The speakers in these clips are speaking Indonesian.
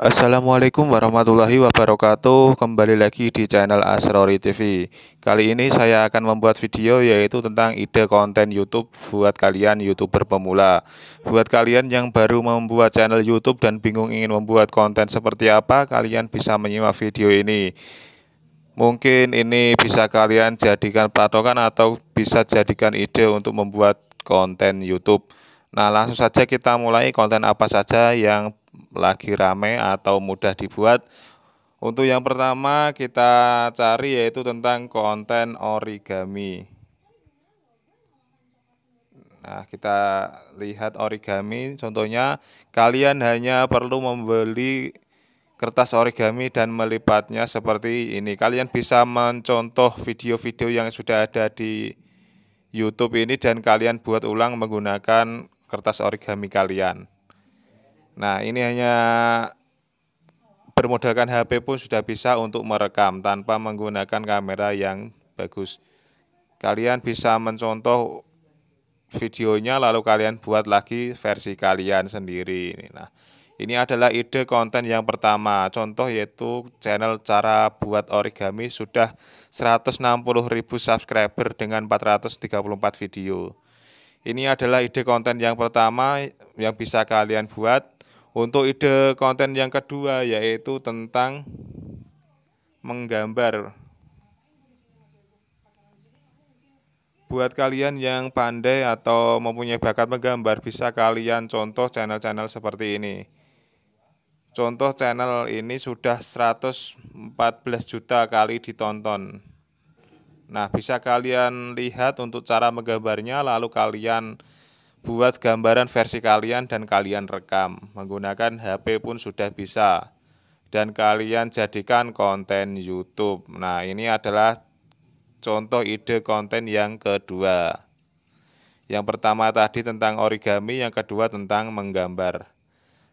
Assalamualaikum warahmatullahi wabarakatuh Kembali lagi di channel Asrori TV Kali ini saya akan membuat video yaitu tentang ide konten YouTube Buat kalian youtuber pemula Buat kalian yang baru membuat channel YouTube dan bingung ingin membuat konten seperti apa Kalian bisa menyimak video ini Mungkin ini bisa kalian jadikan patokan atau bisa jadikan ide untuk membuat konten YouTube Nah langsung saja kita mulai konten apa saja yang lagi rame atau mudah dibuat. Untuk yang pertama kita cari yaitu tentang konten origami. Nah, kita lihat origami contohnya kalian hanya perlu membeli kertas origami dan melipatnya seperti ini. Kalian bisa mencontoh video-video yang sudah ada di YouTube ini dan kalian buat ulang menggunakan kertas origami kalian. Nah, ini hanya bermodalkan HP pun sudah bisa untuk merekam tanpa menggunakan kamera yang bagus. Kalian bisa mencontoh videonya lalu kalian buat lagi versi kalian sendiri. Nah, ini adalah ide konten yang pertama. Contoh yaitu channel cara buat origami sudah 160.000 subscriber dengan 434 video. Ini adalah ide konten yang pertama yang bisa kalian buat untuk ide konten yang kedua yaitu tentang menggambar. Buat kalian yang pandai atau mempunyai bakat menggambar, bisa kalian contoh channel-channel seperti ini. Contoh channel ini sudah 114 juta kali ditonton. Nah, bisa kalian lihat untuk cara menggambarnya lalu kalian buat gambaran versi kalian dan kalian rekam. Menggunakan HP pun sudah bisa. Dan kalian jadikan konten YouTube. Nah, ini adalah contoh ide konten yang kedua. Yang pertama tadi tentang origami, yang kedua tentang menggambar.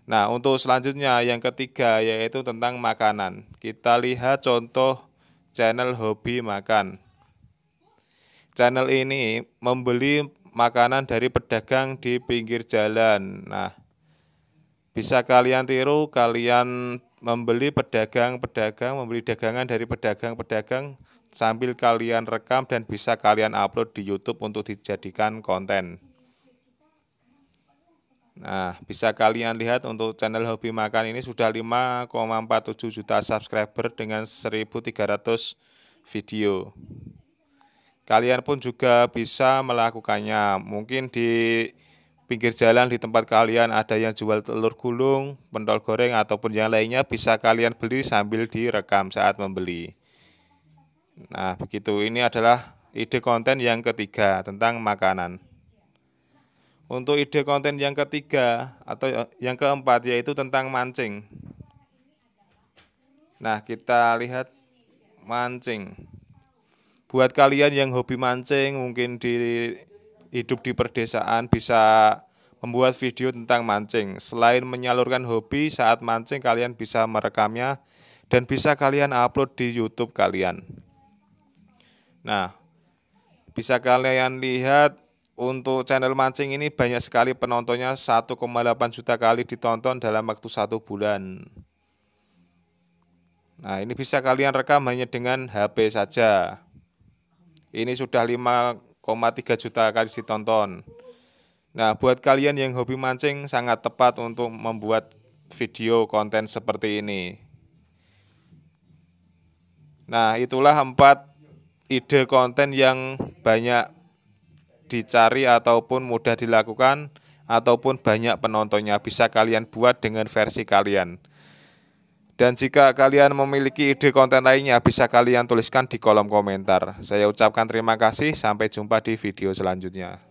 Nah, untuk selanjutnya yang ketiga yaitu tentang makanan. Kita lihat contoh channel hobi makan. Channel ini membeli makanan dari pedagang di pinggir jalan. Nah, bisa kalian tiru, kalian membeli pedagang-pedagang, membeli dagangan dari pedagang-pedagang sambil kalian rekam dan bisa kalian upload di YouTube untuk dijadikan konten. Nah, bisa kalian lihat untuk channel Hobi Makan ini sudah 5,47 juta subscriber dengan 1300 video. Kalian pun juga bisa melakukannya. Mungkin di pinggir jalan di tempat kalian ada yang jual telur gulung, pentol goreng ataupun yang lainnya bisa kalian beli sambil direkam saat membeli. Nah, begitu. Ini adalah ide konten yang ketiga tentang makanan. Untuk ide konten yang ketiga atau yang keempat yaitu tentang mancing. Nah, kita lihat mancing buat kalian yang hobi mancing mungkin di hidup di perdesaan bisa membuat video tentang mancing. Selain menyalurkan hobi saat mancing, kalian bisa merekamnya dan bisa kalian upload di YouTube kalian. Nah, bisa kalian lihat untuk channel mancing ini banyak sekali penontonnya 1,8 juta kali ditonton dalam waktu satu bulan. Nah, ini bisa kalian rekam hanya dengan HP saja. Ini sudah 5,3 juta kali ditonton. Nah, buat kalian yang hobi mancing sangat tepat untuk membuat video konten seperti ini. Nah, itulah empat ide konten yang banyak dicari ataupun mudah dilakukan ataupun banyak penontonnya bisa kalian buat dengan versi kalian. Dan jika kalian memiliki ide konten lainnya, bisa kalian tuliskan di kolom komentar. Saya ucapkan terima kasih, sampai jumpa di video selanjutnya.